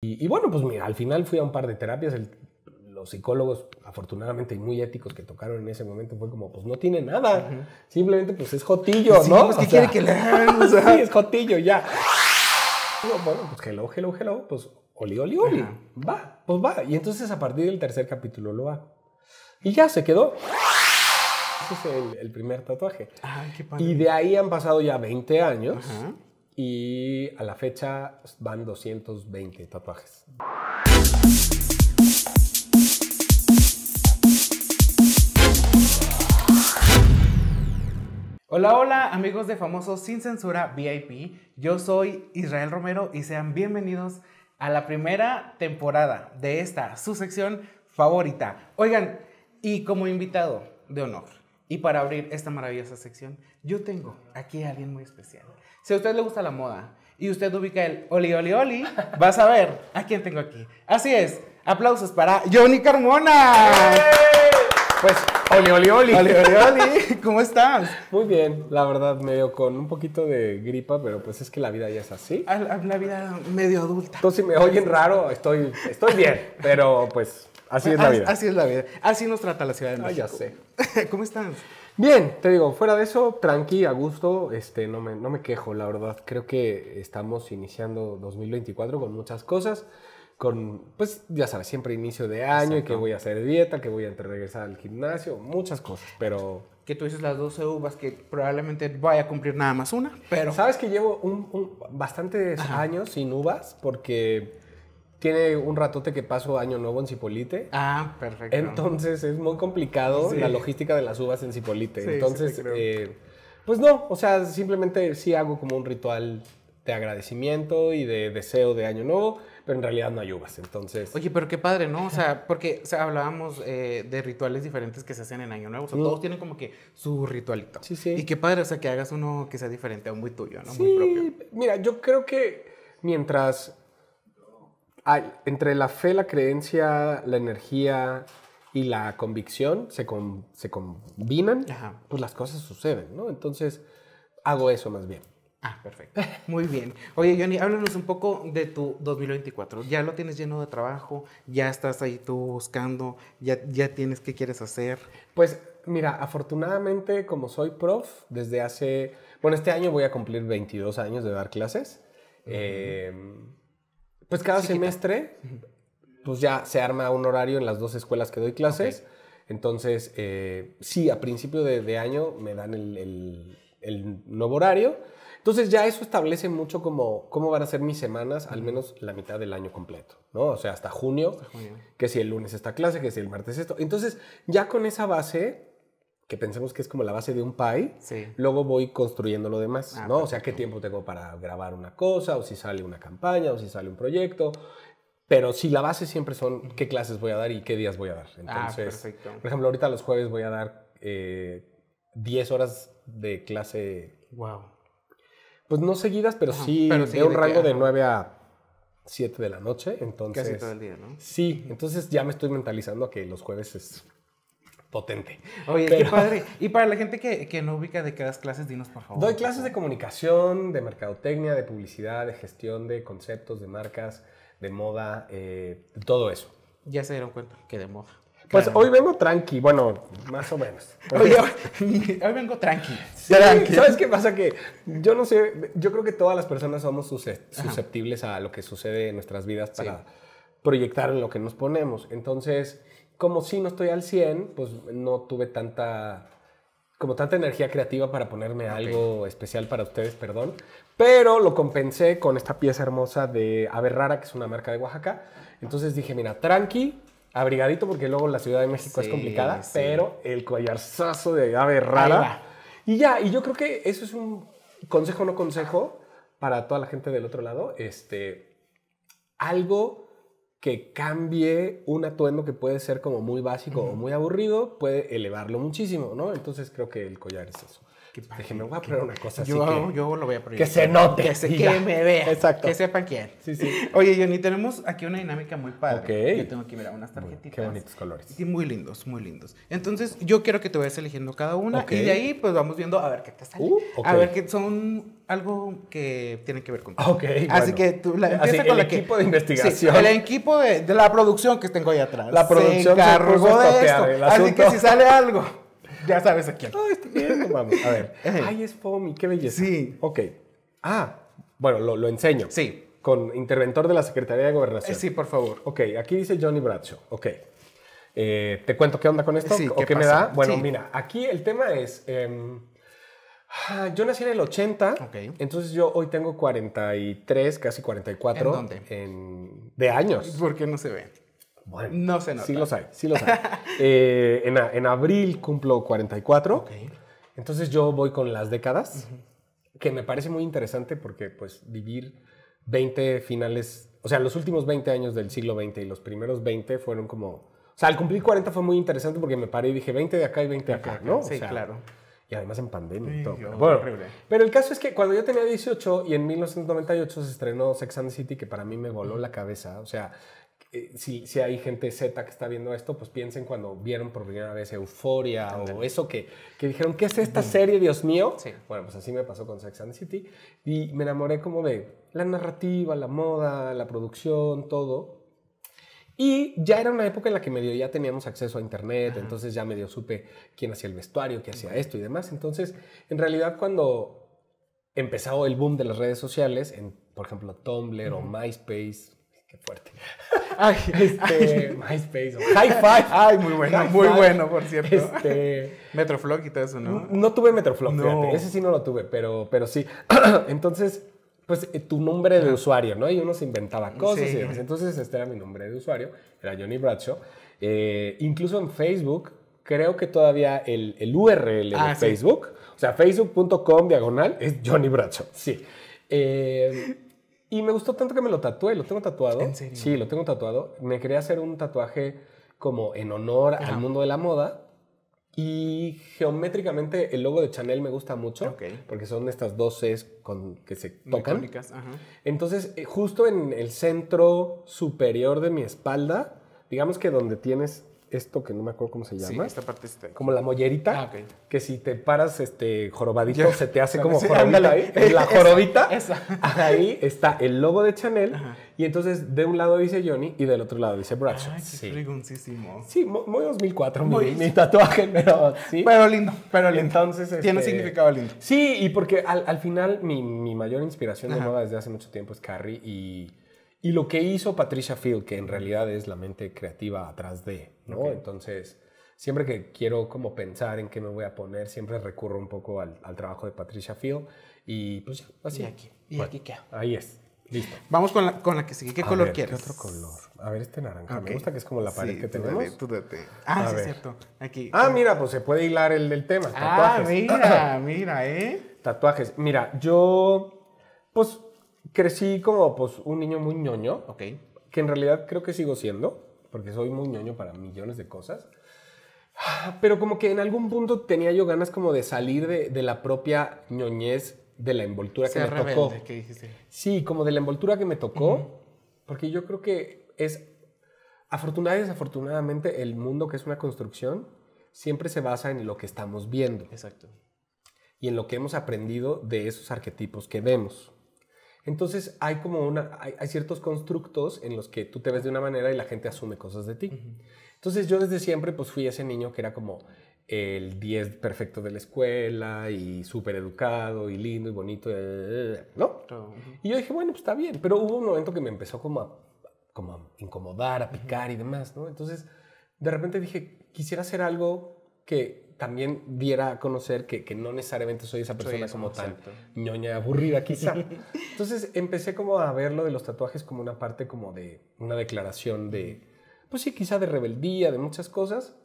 Y, bueno, pues mira, al final fui a un par de terapias. los psicólogos, afortunadamente y muy éticos que tocaron en ese momento, fue como, pues no tiene nada. Simplemente, pues es jotillo, ¿no? Pues, ¿qué quiere que le hagan? sí, es jotillo, ya. bueno, pues hello, hello, hello. Pues oli, oli, oli. Va, pues va. Y entonces a partir del tercer capítulo lo va. Y ya se quedó. Ese es el, primer tatuaje. Ay, qué padre. Y de ahí han pasado ya 20 años y a la fecha van 220 tatuajes. Hola, hola amigos de Famosos Sin Censura VIP. Yo soy Israel Romero y sean bienvenidos a la primera temporada de esta, su sección favorita. Oigan, y como invitado de honor, y para abrir esta maravillosa sección, yo tengo aquí a alguien muy especial. Si a usted le gusta la moda y usted ubica el Oli Oli Oli, vas a ver a quién tengo aquí. Así es, aplausos para Johnny Carmona. Pues, Oli Oli Oli. Oli Oli Oli, ¿cómo estás? Muy bien, la verdad, medio con un poquito de gripa, pero pues es que la vida ya es así. La, vida medio adulta. Entonces, si me oyen raro, estoy, estoy bien, pero pues Así es la vida. Así es la vida. Así nos trata la Ciudad de México. Ah, ya sé. ¿Cómo estás? Bien, te digo, fuera de eso, tranqui, a gusto, este, no me, no me quejo, la verdad. Creo que estamos iniciando 2024 con muchas cosas, con, pues, ya sabes, siempre inicio de año y que voy a hacer dieta, que voy a regresar al gimnasio, muchas cosas, pero... Que tú dices las 12 e uvas, que probablemente vaya a cumplir nada más una, pero... Sabes que llevo un, bastantes años sin uvas porque tiene un ratote que paso año nuevo en Cipolite. Ah, perfecto. Entonces es muy complicado la logística de las uvas en Cipolite. Entonces, eh, pues no, o sea, simplemente sí hago como un ritual de agradecimiento y de deseo de año nuevo, pero en realidad no hay uvas, entonces... Oye, pero qué padre, ¿no? O sea, porque hablábamos eh, de rituales diferentes que se hacen en año nuevo, o sea, mm. todos tienen como que su ritualito. Sí, sí. Y qué padre, o sea, que hagas uno que sea diferente a un muy tuyo, ¿no? muy propio. mira, yo creo que mientras entre la fe, la creencia, la energía y la convicción se, combinan, pues las cosas suceden, ¿no? Entonces, hago eso más bien. Ah, perfecto. Muy bien. Oye, Johnny, háblanos un poco de tu 2024. Ya lo tienes lleno de trabajo, ya estás ahí tú buscando, ya, ya tienes qué quieres hacer. Pues mira, afortunadamente como soy prof, desde hace, bueno, este año voy a cumplir 22 años de dar clases. eh, pues cada semestre, pues ya se arma un horario en las dos escuelas que doy clases. Entonces, eh, sí, a principio de, año me dan el, nuevo horario. Entonces ya eso establece mucho cómo van a ser mis semanas, al menos la mitad del año completo, ¿no? O sea, hasta junio, que si el lunes esta clase, que si el martes esto. Entonces, ya con esa base, que pensemos que es como la base de un pie, luego voy construyendo lo demás, ah, ¿no? O sea, qué tiempo tengo para grabar una cosa, o si sale una campaña, o si sale un proyecto. Pero si la base siempre son qué clases voy a dar y qué días voy a dar. Ah, entonces, por ejemplo, ahorita los jueves voy a dar 10 eh, horas de clase. Wow. Pues no seguidas, pero sí, de un rango de 9 a 7 de la noche. Entonces, Casi todo el día, ¿no? Sí, entonces ya me estoy mentalizando a que los jueves es potente. Oye, qué padre. Y para la gente que, no ubica de qué das clases, dinos por favor. Doy clases de comunicación, de mercadotecnia, de publicidad, de gestión de conceptos, de marcas, de moda, de eh, todo eso. Ya se dieron cuenta que de moda. Pues hoy vengo tranqui, bueno, más o menos. Hoy, vengo tranqui. ¿Sabes qué pasa? Que yo no sé, yo creo que todas las personas somos susceptibles a lo que sucede en nuestras vidas para proyectar en lo que nos ponemos. Entonces, como si no estoy al 100, pues no tuve tanta como tanta energía creativa para ponerme algo especial para ustedes, perdón. Pero lo compensé con esta pieza hermosa de Ave Rara, que es una marca de Oaxaca. Entonces dije, mira, tranqui, abrigadito, porque luego la Ciudad de México es complicada, pero el collarzazo de Ave Rara. Y ya, y yo creo que eso es un consejo, o no consejo, para toda la gente del otro lado. Este, algo que cambie un atuendo que puede ser como muy básico o muy aburrido, puede elevarlo muchísimo, ¿no? Entonces creo que el collar es eso. Déjeme, voy a poner una cosa yo, así. Que, yo lo voy a poner. Que se note. Que, se, me vea. Exacto. Que sepan quién. Sí, sí. Oye, Johnny, tenemos aquí una dinámica muy padre. Yo tengo aquí, mira, unas tarjetitas. Qué bonitos colores. Sí, muy lindos, muy lindos. Entonces, yo quiero que te vayas eligiendo cada una. Y de ahí, pues vamos viendo a ver qué te sale. Uh, a ver qué son algo que tiene que ver con Ok. Así que tú la, empieza con el equipo de investigación. el equipo de, la producción que tengo ahí atrás. La producción se encargó de esto. Así que si sale algo ya sabes a quién. está bien, A ver. Ay, es Fomi, qué belleza. Sí. Ok. Ah, bueno, lo, enseño. Sí. Con interventor de la Secretaría de Gobernación. Eh, sí, por favor. Ok, aquí dice Johnny Bradshaw. Ok. Eh, ¿Te cuento qué onda con esto? Sí, ¿O qué, me da? Bueno, mira, aquí el tema es... Em, ah, yo nací en el 80, entonces yo hoy tengo 43, casi 44. ¿En dónde? En, de años. ¿Por qué no se ve? Bueno, no sé Sí los hay, sí los hay. Eh, en, abril cumplo 44. Okay. Entonces yo voy con las décadas, que me parece muy interesante porque pues vivir 20 finales, o sea, los últimos 20 años del siglo XX y los primeros 20 fueron como... O sea, al cumplir 40 fue muy interesante porque me paré y dije 20 de acá y 20 de acá, ¿no? Sí, claro. Y además en pandemia todo. Pero el caso es que cuando yo tenía 18 y en 1998 se estrenó Sex and the City, que para mí me voló la cabeza. O sea, eh, si, hay gente Z que está viendo esto, pues piensen cuando vieron por primera vez Euforia o eso que, dijeron, ¿qué es esta serie, Dios mío? Bueno, pues así me pasó con Sex and City y me enamoré como de la narrativa, la moda, la producción, todo. Y ya era una época en la que medio ya teníamos acceso a internet, entonces ya medio supe quién hacía el vestuario, quién hacía esto y demás. Entonces, en realidad cuando empezó el boom de las redes sociales, en, por ejemplo, Tumblr o MySpace, qué fuerte. Ay, este, MySpace. high Five. Ay, muy bueno, muy bueno, por cierto. Este, y todo eso, ¿no? No tuve Metroflog, fíjate. Ese sí no lo tuve, pero, pero sí. Entonces, pues eh, tu nombre de usuario, ¿no? Y uno se inventaba cosas y demás. Entonces, este era mi nombre de usuario, era Johnny Bracho. Eh, incluso en Facebook, creo que todavía el, URL de ah, Facebook, o sea, facebook.com diagonal es Johnny Bracho. Sí. Eh, y me gustó tanto que me lo tatué, lo tengo tatuado. ¿En serio? Sí, lo tengo tatuado. Me quería hacer un tatuaje como en honor al mundo de la moda. Y geométricamente el logo de Chanel me gusta mucho, porque son estas dos Cs con, que se tocan. Ajá. Entonces, eh, justo en el centro superior de mi espalda, digamos que donde tienes esto que no me acuerdo cómo se llama. esta parte Como la mollerita. Ah, que si te paras este jorobadito, se te hace como Ahí, ¿eh? la jorobita. Ahí está el logo de Chanel. Y entonces de un lado dice Johnny y del otro lado dice Bradshaw. Ay, ah, qué sí. Sí, muy 2004, mi, tatuaje, pero sí. Pero lindo, pero lindo. Entonces, Tiene este, significado lindo. Sí, y porque al, final mi, mayor inspiración de moda desde hace mucho tiempo es Carrie y y lo que hizo Patricia Field, que en realidad es la mente creativa atrás de, ¿no? Entonces, siempre que quiero como pensar en qué me voy a poner, siempre recurro un poco al, trabajo de Patricia Field y pues así. Y aquí, y aquí queda. Ahí es. Listo. Vamos con la, con la que sigue. ¿Qué color quieres? ¿Qué otro color? A ver, este naranja. Me gusta que es como la pared que tenemos. Date, tú date. Ah, sí, es cierto. Aquí. Ah, mira, pues se puede hilar el del tema. Ah, Tatuajes. Ah, mira, mira, ¿eh? Tatuajes. Mira, yo. Pues crecí como pues, un niño muy ñoño, que en realidad creo que sigo siendo, porque soy muy ñoño para millones de cosas. Pero como que en algún punto tenía yo ganas como de salir de, la propia ñoñez de la envoltura que me tocó. Sí, como de la envoltura que me tocó, porque yo creo que es, Afortunadamente y desafortunadamente, el mundo que es una construcción siempre se basa en lo que estamos viendo. Exacto. Y en lo que hemos aprendido de esos arquetipos que vemos. Entonces hay como una, hay, ciertos constructos en los que tú te ves de una manera y la gente asume cosas de ti. Entonces yo desde siempre pues fui ese niño que era como el 10 perfecto de la escuela y súper educado y lindo y bonito, ¿no? Y yo dije, bueno, pues está bien, pero hubo un momento que me empezó como a, como incomodar, a picar y demás, ¿no? Entonces de repente dije, quisiera hacer algo que también diera a conocer que, no necesariamente soy esa persona como tan ñoña aburrida quizá. Entonces empecé como a ver lo de los tatuajes como una parte como de una declaración de, pues sí, quizá de rebeldía, de muchas cosas.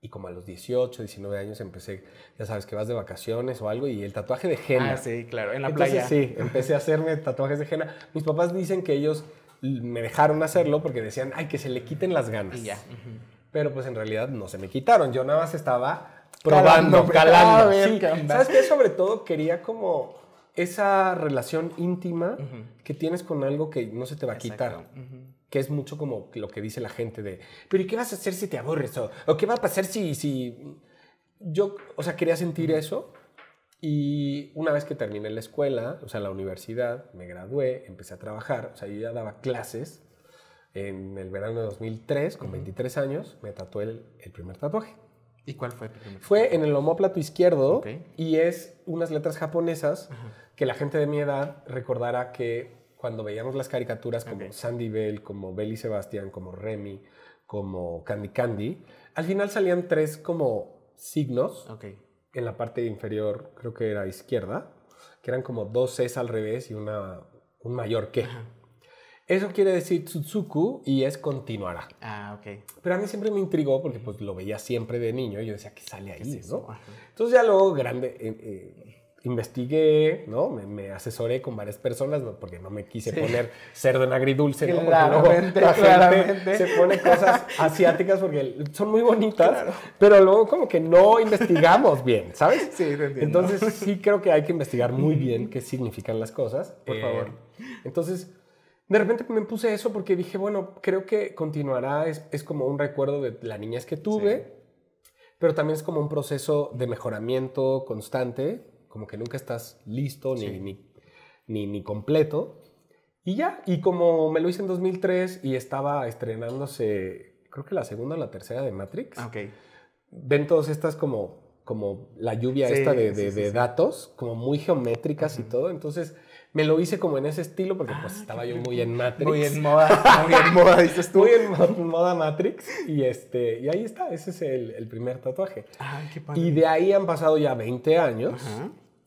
Y como a los 18, 19 años empecé, ya sabes que vas de vacaciones o algo, y el tatuaje de henna. Ah, sí, claro, en la playa. Sí, empecé a hacerme tatuajes de henna. Mis papás dicen que ellos me dejaron hacerlo porque decían, ay, que se le quiten las ganas. ya. Pero pues en realidad no se me quitaron. Yo nada más estaba probando, calando. ¿Sabes qué? Sobre todo quería como esa relación íntima que tienes con algo que no se te va a quitar. Que es mucho como lo que dice la gente de, pero ¿y qué vas a hacer si te aburres? ¿O, ¿o qué va a pasar si, si... Yo, o sea, quería sentir eso. Y una vez que terminé la escuela, o sea, la universidad, me gradué, empecé a trabajar, o sea, yo ya daba clases en el verano de 2003, con 23 años, me tatué el primer tatuaje. ¿Y cuál fue? Fue en el homóplato izquierdo y es unas letras japonesas que la gente de mi edad recordará que cuando veíamos las caricaturas como Sandy Bell, como y Sebastián, como Remy, como Candy Candy, al final salían tres como signos en la parte inferior, creo que era izquierda, que eran como dos Cs al revés y una, un mayor que. Eso quiere decir Tsutsuku y es continuará. Ah, ok. Pero a mí siempre me intrigó porque pues lo veía siempre de niño y yo decía que sale ahí, ¿no? Entonces ya luego grande eh, eh, investigué, ¿no? Me, asesoré con varias personas porque no me quise poner cerdo en agridulce, ¿no? Porque claramente. se pone cosas asiáticas porque son muy bonitas, pero luego como que no investigamos bien, ¿sabes? Sí, entiendo. Entonces sí creo que hay que investigar muy bien qué significan las cosas. Por eh. favor. Entonces de repente me puse eso porque dije, bueno, creo que continuará, es, como un recuerdo de la niñez que tuve, pero también es como un proceso de mejoramiento constante, como que nunca estás listo ni, ni, ni, completo. Y ya, y como me lo hice en 2003 y estaba estrenándose, creo que la segunda o la tercera de Matrix, ah, okay. ven todas estas como, como la lluvia esta de, datos, como muy geométricas y todo, entonces me lo hice como en ese estilo porque ah, pues estaba yo muy en Matrix. Muy en moda, muy en moda, dices en moda Matrix y, este, y ahí está, ese es el, primer tatuaje. Ah, y de ahí han pasado ya 20 años.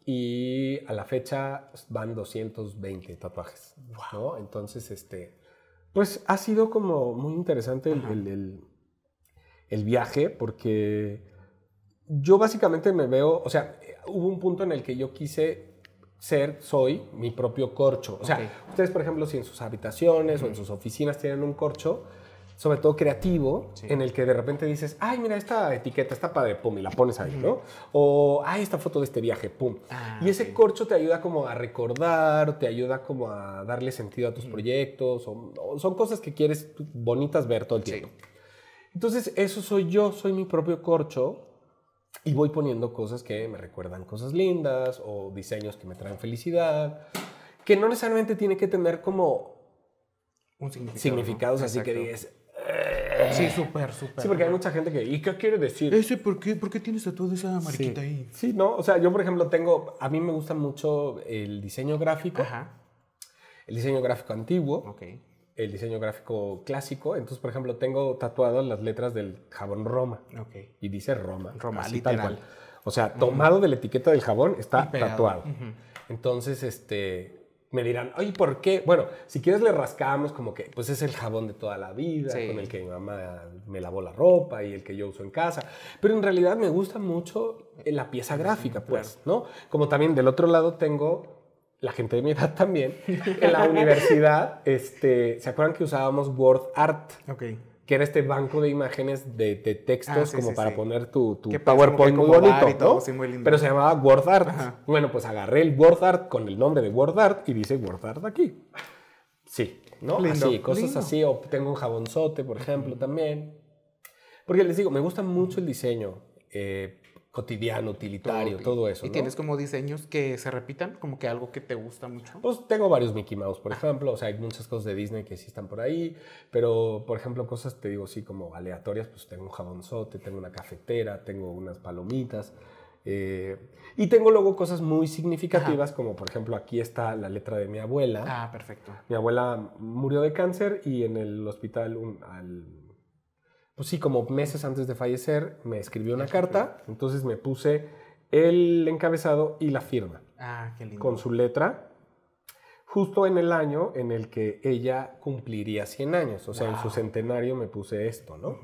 y a la fecha van 220 tatuajes. Entonces, este, pues ha sido como muy interesante el, el, viaje porque yo básicamente me veo, o sea, hubo un punto en el que yo quise ser, soy mi propio corcho. O sea, ustedes, por ejemplo, si en sus habitaciones o en sus oficinas tienen un corcho, sobre todo creativo, en el que de repente dices, ay, mira, esta etiqueta está padre, pum, y la pones ahí, ¿no? O, ay, esta foto de este viaje, pum. Ah, y ese corcho te ayuda como a recordar, te ayuda como a darle sentido a tus proyectos, o, son cosas que quieres bonitas ver todo el tiempo. Entonces, eso soy yo, soy mi propio corcho, y voy poniendo cosas que me recuerdan cosas lindas o diseños que me traen felicidad, que no necesariamente tiene que tener como un significado, significados, así que dices. Sí, súper, súper. Sí, porque hay mucha gente que, ¿y qué quiere decir? Ese, ¿por qué, tienes a toda esa mariquita ahí? Sí, no, o sea, yo por ejemplo tengo, a mí me gusta mucho el diseño gráfico. Ajá. El diseño gráfico antiguo. Ok el diseño gráfico clásico. Entonces, por ejemplo, tengo tatuado las letras del jabón Roma. Y dice Roma. Roma, tal cual. O sea, tomado de la etiqueta del jabón está tatuado. Entonces, este, me dirán, oye, ¿por qué? Bueno, si quieres le rascamos como que, pues es el jabón de toda la vida, con el que mi mamá me lavó la ropa y el que yo uso en casa. Pero en realidad me gusta mucho la pieza gráfica, pues, ¿no? Como también del otro lado tengo la gente de mi edad también, en la universidad, este, ¿se acuerdan que usábamos WordArt? Ok. Que era este banco de imágenes de, textos ah, como para poner tu, tu PowerPoint muy bonito, Pero se llamaba WordArt. Bueno, pues agarré el WordArt con el nombre de WordArt y dice WordArt aquí. Sí, ¿no? así, cosas así. O tengo un jabonzote, por ejemplo, también. Porque les digo, me gusta mucho el diseño. Eh, cotidiano, utilitario, todo, eso. ¿Y tienes como diseños que se repitan? Como que algo que te gusta mucho. Pues tengo varios Mickey Mouse, por ah. ejemplo. O sea, hay muchas cosas de Disney que sí están por ahí. Pero, por ejemplo, cosas, te digo, sí, como aleatorias. Pues tengo un jabonzote, tengo una cafetera, tengo unas palomitas. Eh, y tengo luego cosas muy significativas, como por ejemplo aquí está la letra de mi abuela. Ah, perfecto. Mi abuela murió de cáncer y en el hospital al pues sí, como meses antes de fallecer, me escribió una carta, entonces me puse el encabezado y la firma. Ah, qué lindo. Con su letra, justo en el año en el que ella cumpliría 100 años, o sea, en su centenario me puse esto, ¿no?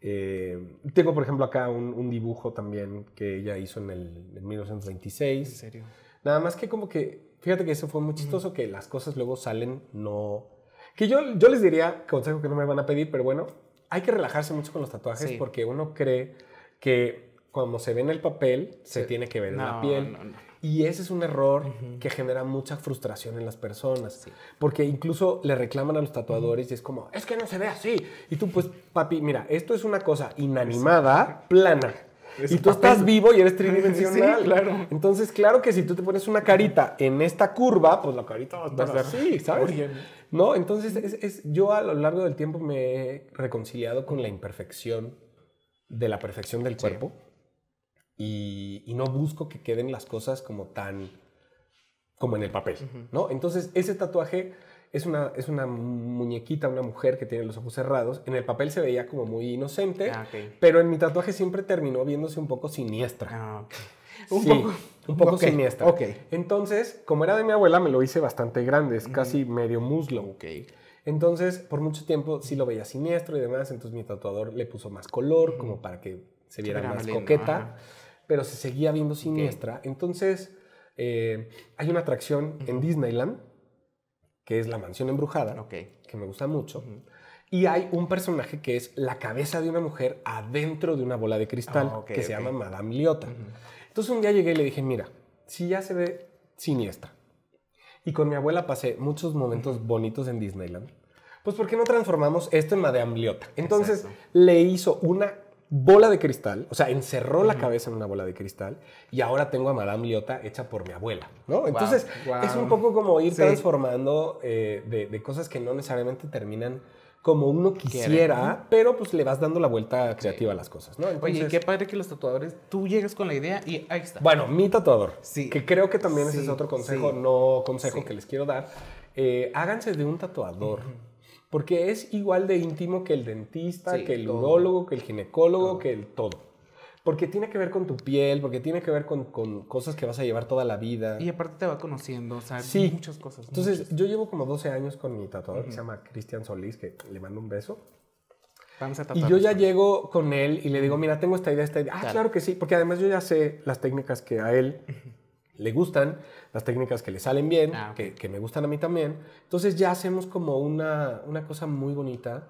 Eh, tengo, por ejemplo, acá un, dibujo también que ella hizo en el 1926. ¿En serio? Nada más que como que, fíjate que eso fue muy chistoso, que las cosas luego salen no... Que yo, yo les diría, consejo que no me van a pedir, pero bueno, hay que relajarse mucho con los tatuajes porque uno cree que como se ve en el papel, se tiene que ver en la piel. Y ese es un error que genera mucha frustración en las personas. Porque incluso le reclaman a los tatuadores y es como, es que no se ve así. Y tú, pues, papi, mira, esto es una cosa inanimada, plana y tú estás vivo y eres tridimensional. Sí, claro. Entonces, claro que si tú te pones una carita en esta curva, pues la carita va a estar así, ¿sabes? Bien. No, entonces es, es, yo a lo largo del tiempo me he reconciliado con la imperfección de la perfección del cuerpo y, no busco que queden las cosas como tan como en el papel, ¿no? Entonces ese tatuaje es una, es una muñequita, una mujer que tiene los ojos cerrados. En el papel se veía como muy inocente, ah, pero en mi tatuaje siempre terminó viéndose un poco siniestra. Ah, un, poco, un poco siniestra. Entonces, como era de mi abuela, me lo hice bastante grande, es casi medio muslo. Okay. Entonces, por mucho tiempo sí lo veía siniestro y demás, entonces mi tatuador le puso más color, como para que se viera, más coqueta, pero se seguía viendo siniestra. Entonces, eh, hay una atracción en Disneyland que es La Mansión Embrujada, que me gusta mucho. Y hay un personaje que es la cabeza de una mujer adentro de una bola de cristal, ah, que se llama Madame Liotta. Entonces un día llegué y le dije, mira, si ya se ve siniestra, y con mi abuela pasé muchos momentos bonitos en Disneyland, pues ¿por qué no transformamos esto en Madame Liotta? Entonces le hizo una bola de cristal, o sea, encerró la cabeza en una bola de cristal y ahora tengo a Madame Liota hecha por mi abuela, ¿no? Entonces es un poco como ir transformando eh, de, cosas que no necesariamente terminan como uno quisiera, pero pues le vas dando la vuelta creativa a las cosas, ¿no? Entonces, Oye, qué padre que los tatuadores, tú llegas con la idea y ahí está. Bueno, mi tatuador, sí. que creo que también ese es otro consejo, no consejo que les quiero dar, eh, háganse de un tatuador porque es igual de íntimo que el dentista, que el urólogo, que el ginecólogo, que el todo. Porque tiene que ver con tu piel, porque tiene que ver con, cosas que vas a llevar toda la vida. Y aparte te va conociendo, o sí. muchas cosas. Entonces, yo llevo como 12 años con mi tatuador que se llama Cristian Solís, que le mando un beso. Vamos a y yo ya llego con él y le digo, mira, tengo esta idea, esta idea. Ah, claro que sí, porque además yo ya sé las técnicas que a él le gustan, las técnicas que le salen bien, ah, que, me gustan a mí también. Entonces ya hacemos como una, cosa muy bonita.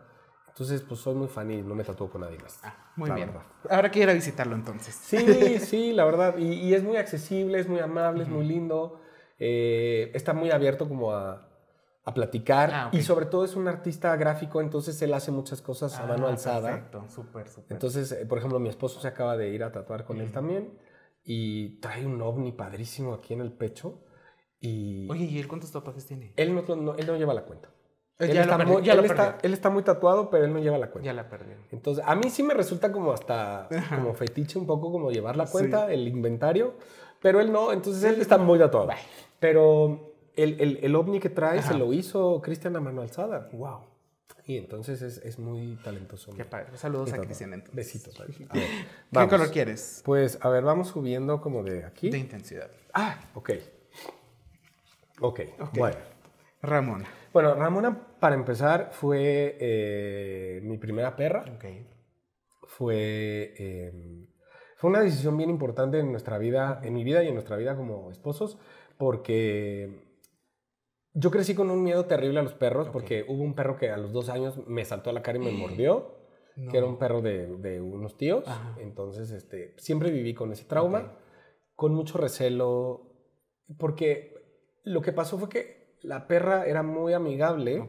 Entonces, pues soy muy fan y no me tatúo con nadie más. Ah, muy bien. Ahora quiero visitarlo entonces. Sí, sí, la verdad. Y, es muy accesible, es muy amable, es muy lindo. Eh, está muy abierto como a, platicar. Ah, y sobre todo es un artista gráfico, entonces él hace muchas cosas a mano alzada. Exacto, súper, súper. Entonces, eh, por ejemplo, mi esposo se acaba de ir a tatuar con él también y trae un ovni padrísimo aquí en el pecho. Y Oye, ¿y él cuántos tatuajes tiene? Él no, él no lleva la cuenta. Eh, él, ya está muy, muy, tatuado, pero él no lleva la cuenta. Ya la perdió. Entonces, a mí sí me resulta como hasta como fetiche un poco como llevar la cuenta, el inventario, pero él no, entonces él está muy tatuado. Pero el, el, el, ovni que trae se lo hizo Cristian a mano alzada. Wow. Y entonces es, muy talentoso. Qué padre. Saludos a Cristian entonces. Besitos. ¿Qué color quieres? Pues, a ver, vamos subiendo como de aquí. De intensidad. Ah, ok. Ok, bueno. Ramona. Bueno, Ramona, para empezar, fue eh, mi primera perra. Ok. Fue, em, fue una decisión bien importante en nuestra vida, en mi vida y en nuestra vida como esposos, porque yo crecí con un miedo terrible a los perros porque hubo un perro que a los dos años me saltó a la cara y me mordió, que era un perro de, de unos tíos. Entonces, este, siempre viví con ese trauma, con mucho recelo, porque lo que pasó fue que la perra era muy amigable.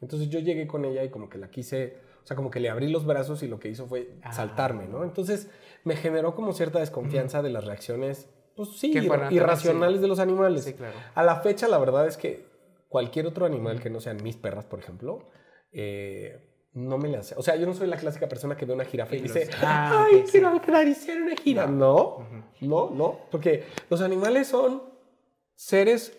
Entonces yo llegué con ella y como que la quise, o sea, como que le abrí los brazos y lo que hizo fue ah. saltarme, ¿no? Entonces me generó como cierta desconfianza de las reacciones, pues sí, irracionales de los animales. A la fecha la verdad es que cualquier otro animal que no sean mis perras, por ejemplo, eh, no me la hace. O sea, yo no soy la clásica persona que ve una jirafa y, dice dice, si ¡ay, quiero acariciar una jirafa! No, no, no, porque los animales son seres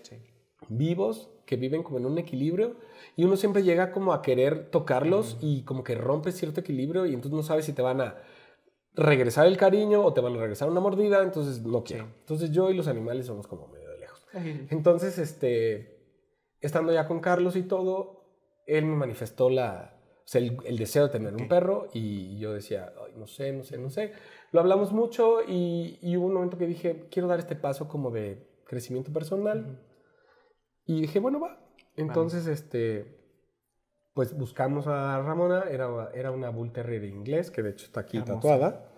vivos que viven como en un equilibrio y uno siempre llega como a querer tocarlos y como que rompe cierto equilibrio y entonces no sabes si te van a regresar el cariño o te van a regresar una mordida, entonces no quiero. Entonces yo y los animales somos como medio de lejos. Entonces, este, estando ya con Carlos y todo, él me manifestó la, el, deseo de tener un perro y yo decía, no sé, no sé, no sé. Lo hablamos mucho y, hubo un momento que dije, quiero dar este paso como de crecimiento personal. Y dije, bueno, va. Entonces, este, pues buscamos a Ramona, era, era una bull de inglés, que de hecho está aquí tatuada.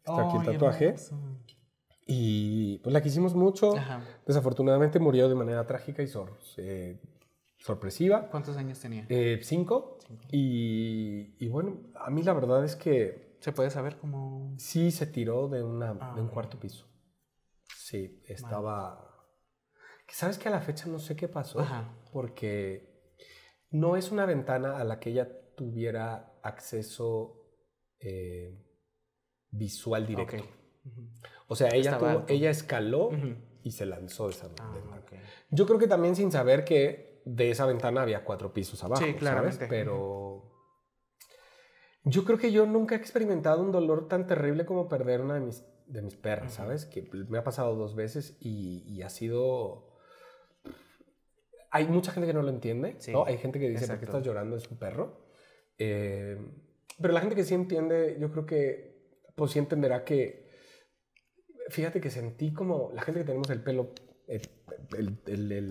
Está aquí el tatuaje. Y pues la quisimos mucho. Desafortunadamente murió de manera trágica y eh, sorpresiva. ¿Cuántos años tenía? Eh, cinco. Y, bueno, a mí la verdad es que... ¿Se puede saber cómo...? Sí, se tiró de, una, ah, un cuarto piso. Sí, estaba... ¿Sabes que a la fecha no sé qué pasó? Ajá. Porque no es una ventana a la que ella tuviera acceso eh, visual directo. O sea, ella, tuvo, ella escaló y se lanzó esa ah, ventana. Yo creo que también sin saber que de esa ventana había cuatro pisos abajo, sí, ¿sabes? Pero yo creo que yo nunca he experimentado un dolor tan terrible como perder una de mis, de perras, ¿sabes? Que me ha pasado dos veces y, ha sido hay mucha gente que no lo entiende, Hay gente que dice, ¿por qué estás llorando? Es un perro. Eh, pero la gente que sí entiende, yo creo que, pues sí entenderá que fíjate que sentí como la gente que tenemos el pelo, el,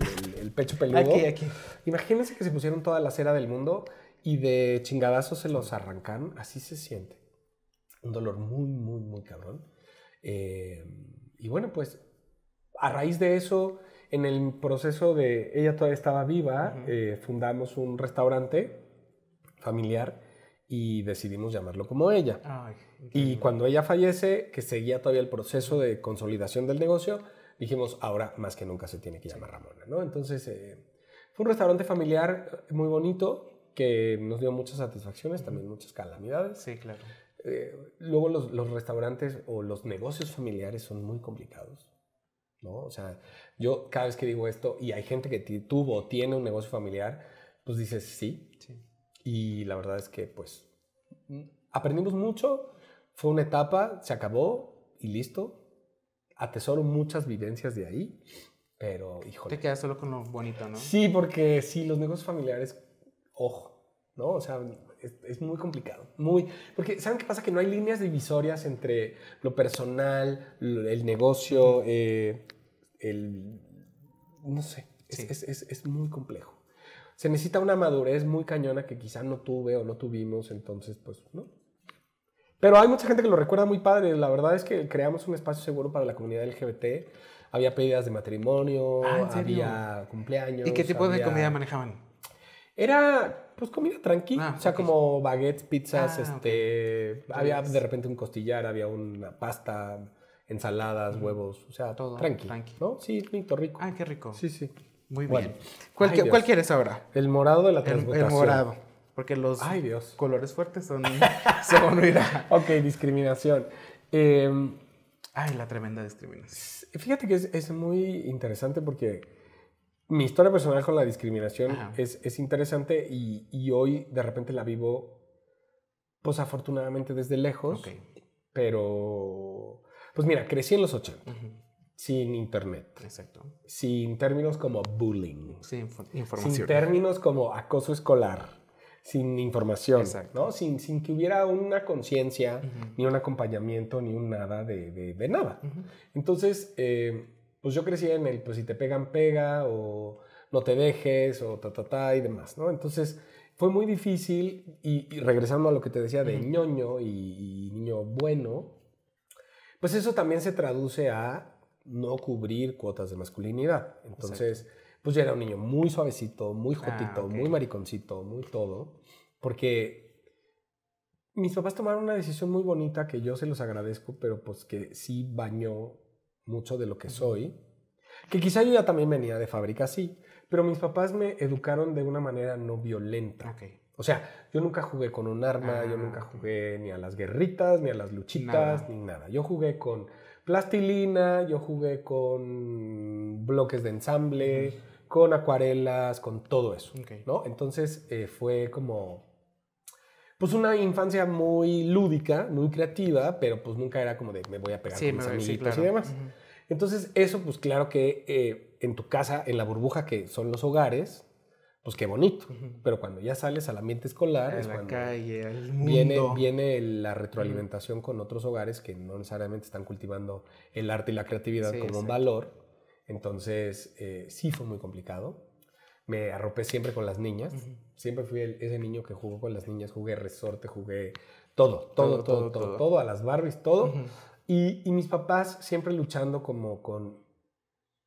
pecho peludo. Aquí, aquí. Imagínense que se pusieron toda la cera del mundo y de chingadazo se los arrancan. Así se siente. Un dolor muy, muy, muy cabrón. Eh, y bueno, pues a raíz de eso, en el proceso de ella todavía estaba viva, eh, fundamos un restaurante familiar y decidimos llamarlo como ella. Y cuando ella fallece, que seguía todavía el proceso de consolidación del negocio, dijimos, ahora más que nunca se tiene que llamar Ramona, Entonces, eh, fue un restaurante familiar eh, muy bonito que nos dio muchas satisfacciones, también muchas calamidades. Sí, claro. Eh, luego los, los, restaurantes o los negocios familiares son muy complicados, ¿no? O sea, yo cada vez que digo esto y hay gente que tuvo o tiene un negocio familiar, pues dices sí. sí. Y la verdad es que pues mm, aprendimos mucho, fue una etapa, se acabó y listo. Atesoro muchas vivencias de ahí, pero híjole. Te quedas solo con lo bonito, ¿no? Sí, porque sí, los negocios familiares, ojo, ¿no? O sea, es, muy complicado. Muy, porque ¿saben qué pasa? Que no hay líneas divisorias entre lo personal, el negocio, eh, el... No sé, es, es, es muy complejo se necesita una madurez muy cañona que quizá no tuve o no tuvimos, entonces pues no. Pero hay mucha gente que lo recuerda muy padre. La verdad es que creamos un espacio seguro para la comunidad LGBT. Había pedidas de matrimonio, ah, había cumpleaños. ¿Y qué tipo de comida manejaban? Era pues comida tranquila, ah, o sea, como baguettes, pizzas, ah, este, había de repente un costillar, había una pasta, ensaladas, huevos, o sea, todo tranquilo ¿no? Sí, rico, rico. Ah, qué rico. Sí, sí. Muy bien. ¿Cuál, quieres ahora? El morado de la transmutación. el morado. Porque los colores fuertes son, son ok, discriminación. Em, Ay, la tremenda discriminación. Fíjate que es, muy interesante porque mi historia personal con la discriminación es, interesante y, hoy de repente la vivo, pues afortunadamente desde lejos. Pero, pues mira, crecí en los 80. sin internet. Exacto. Sin términos como bullying. Sin información. Sin términos como acoso escolar sin información, ¿no? Sin, sin que hubiera una conciencia, ni un acompañamiento, ni un nada de, nada. Entonces, eh, pues yo crecí en el, pues si te pegan, pega, o no te dejes, o ta, ta, ta, y demás, ¿no? Entonces, fue muy difícil, y, regresando a lo que te decía de ñoño y, niño bueno, pues eso también se traduce a no cubrir cuotas de masculinidad. Entonces, pues yo era un niño muy suavecito, muy ah, jotito, muy mariconcito, muy todo, porque mis papás tomaron una decisión muy bonita que yo se los agradezco, pero pues que sí bañó mucho de lo que soy, que quizá yo ya también venía de fábrica sí. pero mis papás me educaron de una manera no violenta. O sea, yo nunca jugué con un arma, yo ah, nunca jugué ni a las guerritas, ni a las luchitas, ni nada. Yo jugué con plastilina, yo jugué con bloques de ensamble, con acuarelas, con todo eso, ¿no? Entonces eh, fue como, pues una infancia muy lúdica, muy creativa, pero pues nunca era como de me voy a pegar con mis amiguitos y demás. Entonces eso, pues claro que eh, en tu casa, en la burbuja que son los hogares, pues qué bonito. Pero cuando ya sales al ambiente escolar, es cuando Viene, viene la retroalimentación con otros hogares que no necesariamente están cultivando el arte y la creatividad como un valor entonces, eh, sí fue muy complicado. Me arropé siempre con las niñas. Siempre fui ese niño que jugó con las niñas. Jugué resorte, jugué todo, todo, todo, todo, todo, a las Barbies, todo. y, mis papás siempre luchando como con,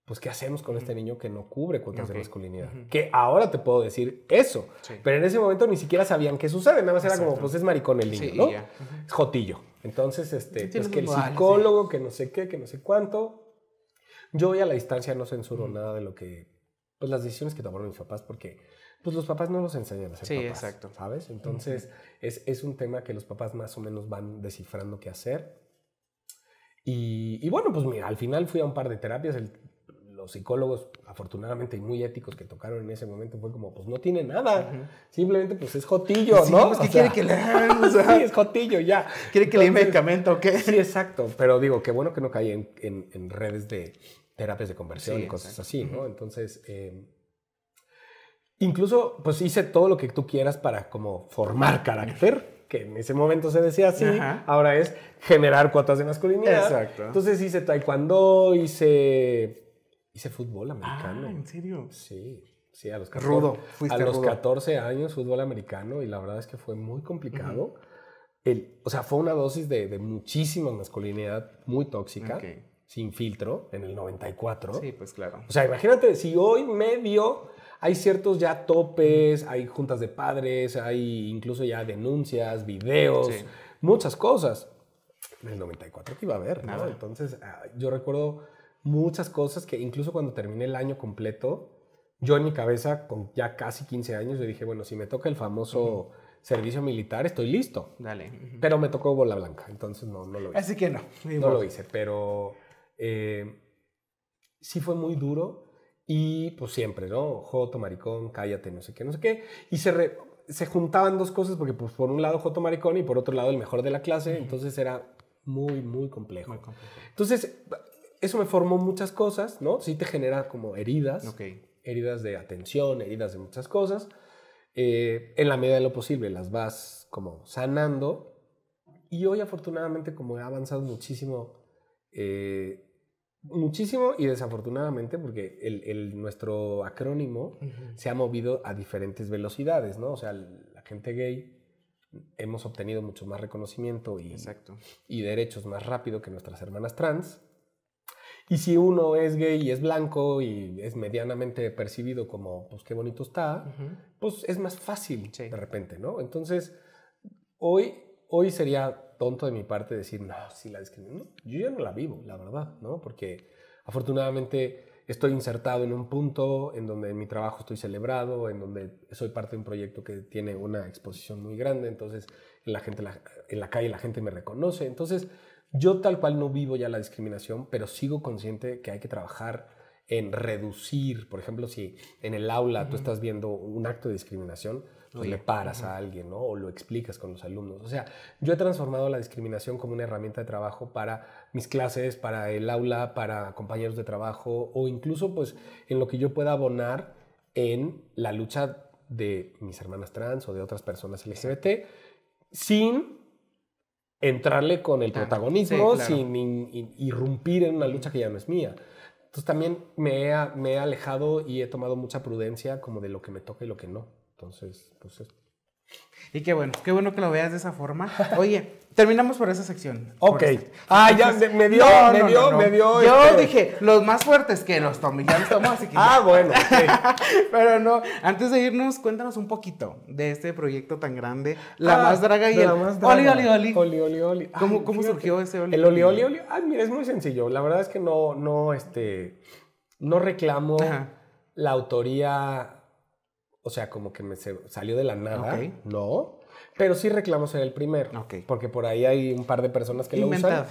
pues, ¿qué hacemos con este niño que no cubre cuotas de masculinidad? Que ahora te puedo decir eso. Pero en ese momento ni siquiera sabían qué sucede. Nada más era como, pues, es maricón el niño, ¿no? Es jotillo. Entonces, este, pues, que el psicólogo, que no sé qué, que no sé cuánto, yo hoy a la distancia no censuro nada de lo que, pues las decisiones que tomaron mis papás, porque pues los papás no los enseñan a ser papás, exacto. ¿sabes? Entonces es, es, un tema que los papás más o menos van descifrando qué hacer. Y, y, bueno, pues mira, al final fui a un par de terapias, el los psicólogos, afortunadamente y muy éticos que tocaron en ese momento, fue como, pues no tiene nada. Simplemente, pues es jotillo, ¿no? Pues, que quiere que le hagan? sí, es jotillo, ya. ¿Quiere que le den medicamento o qué? Sí, exacto. Pero digo, qué bueno que no caí en, redes de terapias de conversión y cosas así, ¿no? Entonces, em, incluso, pues hice todo lo que tú quieras para como formar carácter que en ese momento se decía así, ahora es generar cuotas de masculinidad. Exacto. Entonces hice taekwondo, hice Hice fútbol americano. Ah, ¿en serio? Sí. Sí, a los 14, rudo. a los 14 años fútbol americano y la verdad es que fue muy complicado. El, o sea, fue una dosis de, muchísima masculinidad muy tóxica, sin filtro, en el 94. Sí, pues claro. O sea, imagínate, si hoy medio hay ciertos ya topes, hay juntas de padres, hay incluso ya denuncias, videos, muchas cosas. En el 94 que iba a haber, Nada. ¿no? Entonces, ah, yo recuerdo muchas cosas que incluso cuando terminé el año completo, yo en mi cabeza, con ya casi 15 años, le dije, bueno, si me toca el famoso servicio militar, estoy listo. Dale. Pero me tocó bola blanca, entonces no, lo hice. Así que no. No lo hice, pero eh, sí fue muy duro y pues siempre, ¿no? Joto, maricón, cállate, no sé qué, no sé qué. Y se, juntaban dos cosas porque pues por un lado Joto, maricón y por otro lado el mejor de la clase, entonces era muy, muy complejo. muy complejo. Entonces, eso me formó muchas cosas, ¿no? Sí te genera como heridas, heridas de atención, heridas de muchas cosas. Eh, en la medida de lo posible las vas como sanando. Y hoy afortunadamente como he avanzado muchísimo, eh, muchísimo y desafortunadamente porque el, nuestro acrónimo se ha movido a diferentes velocidades, ¿no? O sea, la gente gay hemos obtenido mucho más reconocimiento y, y derechos más rápido que nuestras hermanas trans y si uno es gay y es blanco y es medianamente percibido como, pues qué bonito está, pues es más fácil de repente, ¿no? Entonces, hoy, hoy sería tonto de mi parte decir, no, si la discriminación, yo ya no la vivo, la verdad, ¿no? Porque afortunadamente estoy insertado en un punto en donde mi trabajo estoy celebrado, en donde soy parte de un proyecto que tiene una exposición muy grande, entonces la, gente, en la calle la gente me reconoce. Entonces, yo tal cual no vivo ya la discriminación, pero sigo consciente que hay que trabajar en reducir, por ejemplo, si en el aula tú estás viendo un acto de discriminación, pues le paras a alguien, ¿no? O lo explicas con los alumnos. O sea, yo he transformado la discriminación como una herramienta de trabajo para mis clases, para el aula, para compañeros de trabajo o incluso pues en lo que yo pueda abonar en la lucha de mis hermanas trans o de otras personas LGBT sin entrarle con el protagonismo sin irrumpir en una lucha que ya no es mía. Entonces también me he, me he alejado y he tomado mucha prudencia como de lo que me toca y lo que no. Entonces, pues y qué bueno, qué bueno que lo veas de esa forma. Oye, terminamos por esa sección. Ok. Este. Ah, ya me dio, me, dio me dio, Yo este, dije, los más fuertes que los Tommy, ya así que. ah, bueno. Pero no, antes de irnos, cuéntanos un poquito de este proyecto tan grande, La ah, Más Draga y el Oli, oli, oli. Oli, oli, oli. ¿Cómo, cómo surgió ese Oli? El Oli, oli, oli. Ah, mira, es muy sencillo. La verdad es que no, no, este, no reclamo la autoría o sea, como que me salió de la nada. No. Pero sí reclamo ser el primero. Porque por ahí hay un par de personas que lo usan.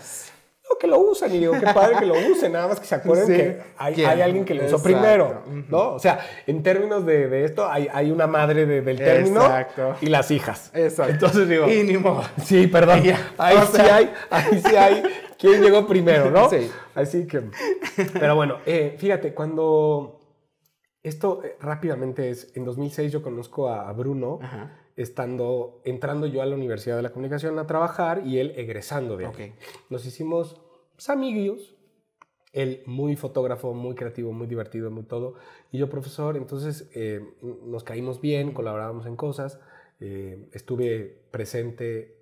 No, que lo usan. Y digo, qué padre que lo usen. Nada más que se acuerden que hay, alguien que lo usó primero. ¿No? O sea, en términos de, de esto, hay, hay, una madre del término Exacto. y las hijas. Exacto. Entonces digo. mínimo. Sí, perdón. ahí sí hay, ahí sí hay. ¿Quién llegó primero, no? Sí. Así que. Pero bueno, eh, fíjate, cuando esto eh, rápidamente es, en 2006 yo conozco a Bruno, estando, entrando yo a la Universidad de la Comunicación a trabajar y él egresando de Nos hicimos pues, amigos. él muy fotógrafo, muy creativo, muy divertido, muy todo, y yo profesor, entonces eh, nos caímos bien, colaborábamos en cosas, eh, estuve presente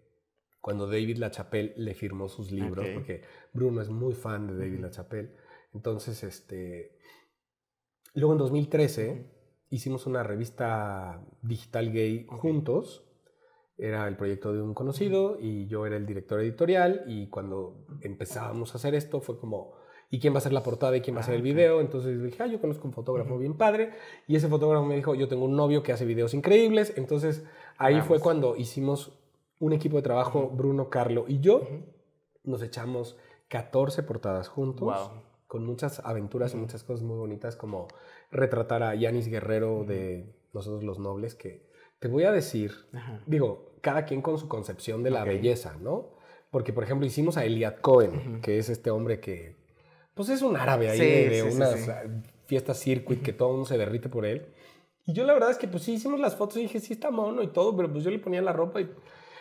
cuando David LaChapelle le firmó sus libros, porque Bruno es muy fan de David LaChapelle, entonces este, Luego en 2013 hicimos una revista digital gay juntos. Era el proyecto de un conocido y yo era el director editorial y cuando empezábamos a hacer esto fue como, ¿y quién va a hacer la portada y quién va a hacer el ah, video? Entonces dije, ah, yo conozco un fotógrafo bien padre y ese fotógrafo me dijo, yo tengo un novio que hace videos increíbles. Entonces ahí fue cuando hicimos un equipo de trabajo, Bruno, Carlo y yo. Nos echamos 14 portadas juntos con muchas aventuras y muchas cosas muy bonitas, como retratar a Yanis Guerrero de Nosotros los Nobles, que te voy a decir, digo, cada quien con su concepción de la belleza, ¿no? Porque, por ejemplo, hicimos a Eliad Cohen, que es este hombre que, pues es un árabe ahí de, unas ah, fiestas circuit, que todo se derrite por él. Y yo la verdad es que, pues sí, hicimos las fotos y dije, sí, está mono y todo, pero pues yo le ponía la ropa y...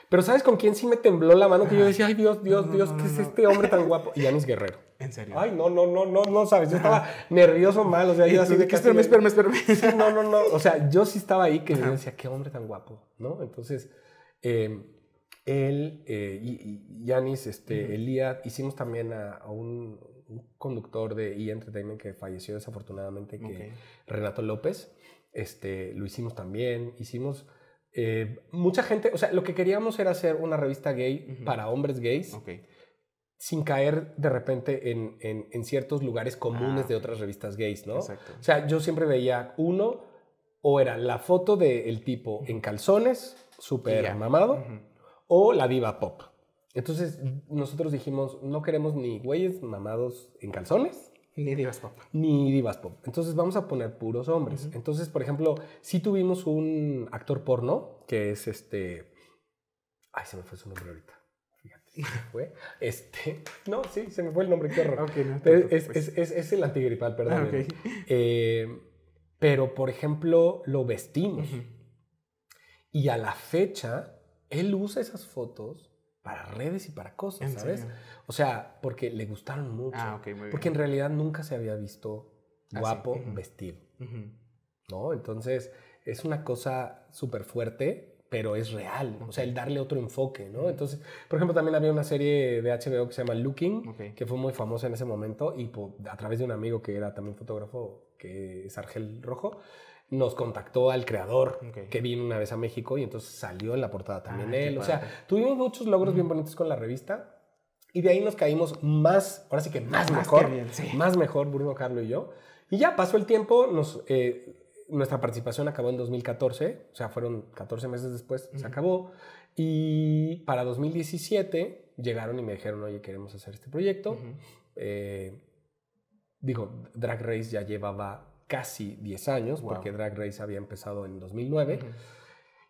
Pero ¿sabes con quién sí me tembló la mano? Que yo decía, ay Dios, Dios, Dios, ¿qué es este hombre tan guapo? Y Yanis Guerrero. ¿En serio? Ay, no, no, no, no, no sabes. Yo estaba nervioso mal. O sea, yo así de que. esperme, esperme, esperme. no, no, no. O sea, yo sí estaba ahí que yo decía, qué hombre tan guapo, ¿no? Entonces, em, él eh, y Yanis, este, Elías, hicimos también a, un, conductor de E! Entertainment que falleció desafortunadamente, que Renato López. Este, lo hicimos también. Hicimos. Eh, mucha gente, o sea, lo que queríamos era hacer una revista gay para hombres gays sin caer de repente en, ciertos lugares comunes ah. de otras revistas gays, ¿no? O sea, yo siempre veía uno, o era la foto del tipo en calzones, súper mamado, o la diva pop. Entonces nosotros dijimos, no queremos ni güeyes mamados en calzones. Ni divas pop. Ni divas pop. Entonces vamos a poner puros hombres. Entonces, por ejemplo, si tuvimos un actor porno, que es este... Ay, se me fue su nombre ahorita. fue. Este, no, sí, se me fue el nombre, qué horror. es, es, es, el antigripal, perdón. Ah, eh, pero, por ejemplo, lo vestimos. Y a la fecha, él usa esas fotos para redes y para cosas, ¿sabes? O sea, porque le gustaron mucho. Ah, porque en realidad nunca se había visto ah, guapo vestido. ¿No? Entonces, es una cosa súper fuerte pero es real, o sea, el darle otro enfoque, ¿no? Entonces, por ejemplo, también había una serie de HBO que se llama Looking, que fue muy famosa en ese momento y pues, a través de un amigo que era también fotógrafo, que es Argel Rojo, nos contactó al creador que vino una vez a México y entonces salió en la portada también ah, él. O sea, tuvimos muchos logros bien bonitos con la revista y de ahí nos caímos más, ahora sí que más, mejor, más mejor Bruno, Carlo y yo. Y ya pasó el tiempo, nos... Eh, nuestra participación acabó en 2014, o sea, fueron 14 meses después, se acabó. Y para 2017 llegaron y me dijeron, oye, queremos hacer este proyecto. Eh, digo, Drag Race ya llevaba casi 10 años, porque Drag Race había empezado en 2009.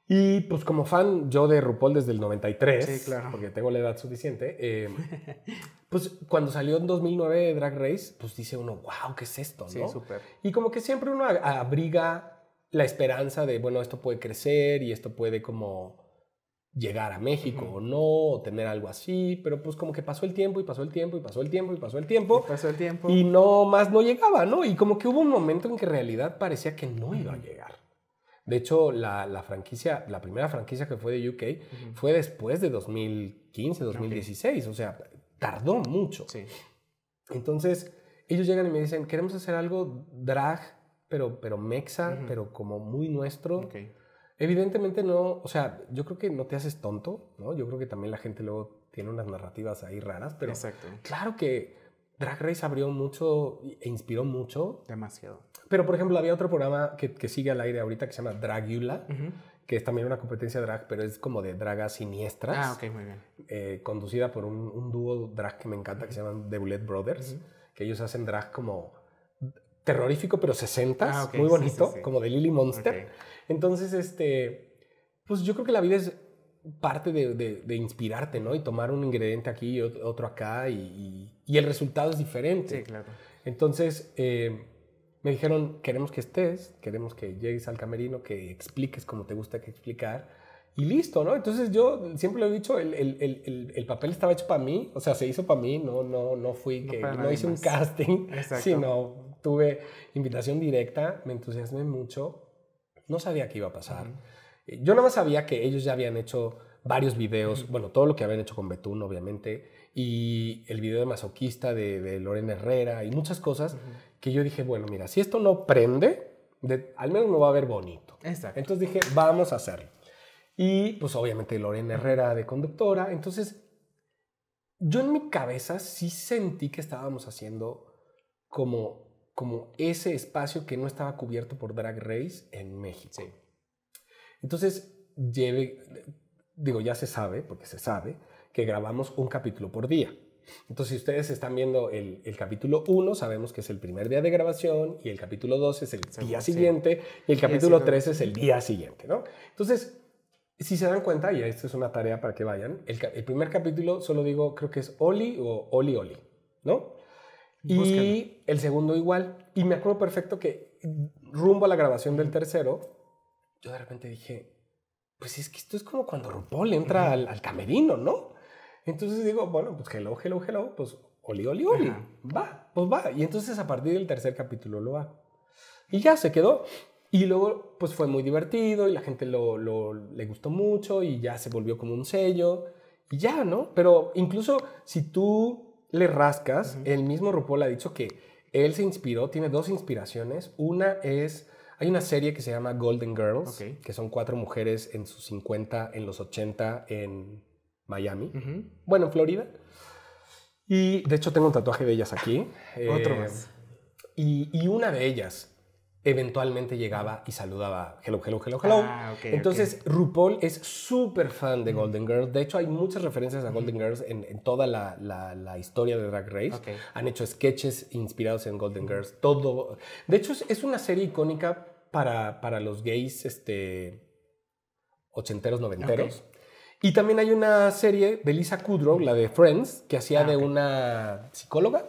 Y pues como fan yo de RuPaul desde el 93, porque tengo la edad suficiente, em, pues cuando salió en 2009 Drag Race, pues dice uno, wow, ¿qué es esto? ¿no? Y como que siempre uno abriga la esperanza de, bueno, esto puede crecer y esto puede como llegar a México o no, o tener algo así, pero pues como que pasó el tiempo y pasó el tiempo y pasó el tiempo y pasó el tiempo. Y pasó el tiempo. Y no más no llegaba, ¿no? Y como que hubo un momento en que en realidad parecía que no iba a llegar. De hecho, la, franquicia, la primera franquicia que fue de UK fue después de 2015, 2016, o sea, tardó mucho. Entonces, ellos llegan y me dicen, queremos hacer algo drag, pero, pero mexa, pero como muy nuestro. Evidentemente no, o sea, yo creo que no te haces tonto, ¿no? Yo creo que también la gente luego tiene unas narrativas ahí raras, pero claro que Drag Race abrió mucho e inspiró mucho. Demasiado. Pero, por ejemplo, había otro programa que, sigue al aire ahorita que se llama Dragula, que es también una competencia drag, pero es como de dragas siniestras. Ah, ok, muy bien. Eh, conducida por un, dúo drag que me encanta, que se llaman The Bullet Brothers, que ellos hacen drag como terrorífico, pero 60 ah, muy bonito, como de Lily Monster. Entonces, este, pues yo creo que la vida es parte de, inspirarte, ¿no? Y tomar un ingrediente aquí y otro acá y, el resultado es diferente. Sí, claro. Entonces, eh, me dijeron, queremos que estés, queremos que llegues al camerino, que expliques como te gusta que explicar. Y listo, ¿no? Entonces yo siempre lo he dicho, el, papel estaba hecho para mí, o sea, se hizo para mí, no, no, no fui, no hice un casting, sino tuve invitación directa, me entusiasmé mucho, no sabía qué iba a pasar. Eh, yo nada más sabía que ellos ya habían hecho varios videos, bueno, todo lo que habían hecho con Betún, obviamente, y el video de masoquista de, Lorena Herrera y muchas cosas que yo dije, bueno, mira, si esto no prende, al menos no va a ver bonito. Exacto. Entonces dije, vamos a hacerlo. Y pues obviamente Lorena Herrera de conductora, entonces yo en mi cabeza sí sentí que estábamos haciendo como, como ese espacio que no estaba cubierto por Drag Race en México. Entonces, lleve, digo, ya se sabe, porque se sabe, que grabamos un capítulo por día. Entonces, si ustedes están viendo el, capítulo 1, sabemos que es el primer día de grabación, y el capítulo 2 es el día siguiente, y el capítulo 3 es el día siguiente, ¿no? Entonces, si se dan cuenta, y esta es una tarea para que vayan, el, primer capítulo solo digo, creo que es Oli o Oli Oli, ¿no? Y el segundo igual. Y me acuerdo perfecto que rumbo a la grabación del tercero, yo de repente dije, pues es que esto es como cuando RuPaul entra al, camerino, ¿no? Entonces digo, bueno, pues hello, hello, hello, pues oli, oli, oli, va, pues va. Y entonces a partir del tercer capítulo lo va. Y ya se quedó. Y luego, pues fue muy divertido y la gente lo, le gustó mucho y ya se volvió como un sello. Y ya, ¿no? Pero incluso si tú le rascas, el mismo RuPaul ha dicho que él se inspiró, tiene dos inspiraciones. Una es hay una serie que se llama Golden Girls, que son cuatro mujeres en sus 50, en los 80, en Miami. Bueno, en Florida. Y de hecho tengo un tatuaje de ellas aquí. Otro eh, y, una de ellas eventualmente llegaba y saludaba hello, hello, hello, hello. Ah, Entonces, RuPaul es súper fan de Golden mm. Girls. De hecho, hay muchas referencias a Golden Girls en, toda la, la, historia de Drag Race. Han hecho sketches inspirados en Golden Girls. Todo. De hecho, es, una serie icónica para, para, los gays este, ochenteros, noventeros. Y también hay una serie de Lisa Kudrow, la de Friends, que hacía ah, de una psicóloga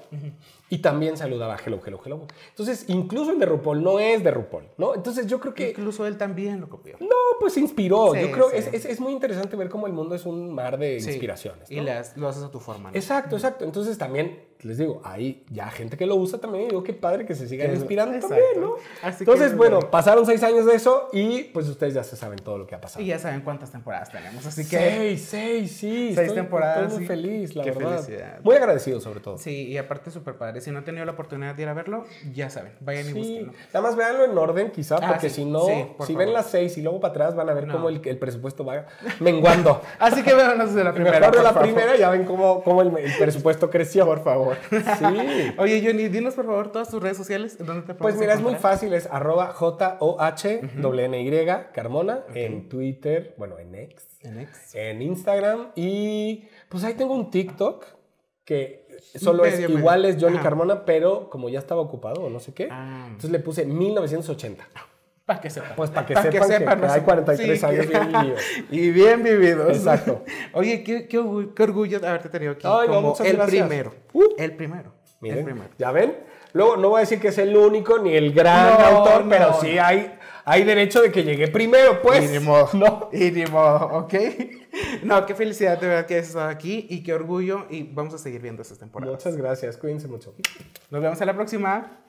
y también saludaba hello, hello, hello. Entonces, incluso el de RuPaul no es de RuPaul, ¿no? Entonces, yo creo que. Incluso él también lo copió. No, pues se inspiró. yo creo es, muy interesante ver cómo el mundo es un mar de inspiraciones. Y las, lo haces a tu forma. ¿no? Exacto, exacto. Entonces, también les digo, hay ya gente que lo usa también. Y digo, qué padre que se sigan inspirando también, ¿no? Así Entonces, bueno, pasaron seis años de eso y pues ustedes ya se saben todo lo que ha pasado. Y ya saben cuántas temporadas tenemos. Así que. Seis, seis, sí. Seis temporadas. Estoy muy feliz, la qué verdad. Muy agradecido, sobre todo. Sí, y aparte, súper padre si no han tenido la oportunidad de ir a verlo, ya saben, vayan y Nada más véanlo en orden, quizá, ah, porque si no, si ven las seis y luego para atrás van a ver cómo el, presupuesto va menguando. Así que véanlo de la primera. Mejor la primera ya ven cómo, cómo el, presupuesto crecía por favor. Sí. Oye, Johnny, dinos por favor todas tus redes sociales. Pues mira, es muy fácil, es arroba j o h n y Carmona en Twitter, bueno, en X, en X, en Instagram y pues ahí tengo un TikTok que solo es igual es Johnny Carmona, pero como ya estaba ocupado o no sé qué, ah. entonces le puse 1980. Para que sepan. Pues para que, sepan que, que hay 43 años bien vividos. y bien vividos. Exacto. Oye, qué, qué, orgullo, de haberte tenido aquí como uh. el, primero, el primero. el primero. ¿Ya ven? Luego, no voy a decir que es el único ni el gran autor, pero sí hay, hay derecho de que llegue primero, pues. Y ni modo. No. Y ni modo, ¿ok? no, qué felicidad de verdad que has estado aquí y qué orgullo. Y vamos a seguir viendo esta temporada. Muchas gracias, cuídense mucho. Nos vemos en la próxima.